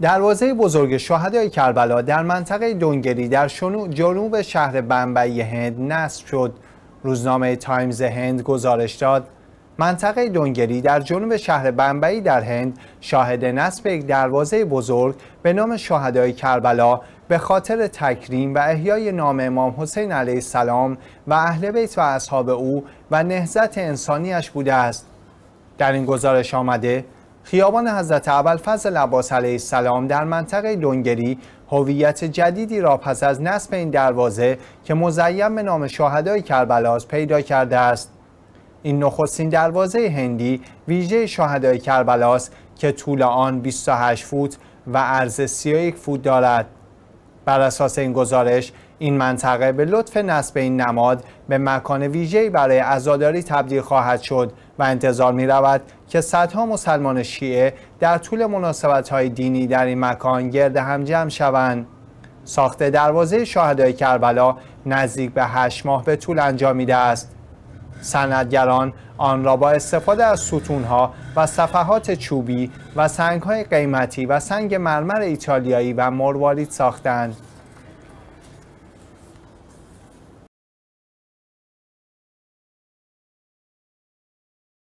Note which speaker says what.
Speaker 1: دروازه بزرگ شهدای کربلا در منطقه دونگری در جنوب شهر بمبئی هند نصب شد روزنامه تایمز هند گزارش داد منطقه دونگری در جنوب شهر بمبئی در هند شاهد نصب یک دروازه بزرگ به نام شهدای کربلا به خاطر تکریم و احیای نام امام حسین علیه السلام و اهل بیت و اصحاب او و نهزت انسانیش بوده است در این گزارش آمده خیابان حضرت فضل عباس علیه السلام در منطقه لنگری هویت جدیدی را پس از نصب این دروازه که مزیم به نام شهدای کربلاست پیدا کرده است این نخستین دروازه هندی ویژه شهدای کربلاست که طول آن 28 فوت و عرض 31 فوت دارد بر اساس این گزارش این منطقه به لطف نصب این نماد به مکان ویژه‌ای برای عزاداری تبدیل خواهد شد و انتظار می که صدها مسلمان شیعه در طول مناسبت‌های دینی در این مکان گرد هم جمع شوند. ساخت دروازه شاهدای کربلا نزدیک به هشت ماه به طول انجامیده است. سندگران آن را با استفاده از ستونها و صفحات چوبی و سنگهای قیمتی و سنگ مرمر ایتالیایی و مروارید ساختند.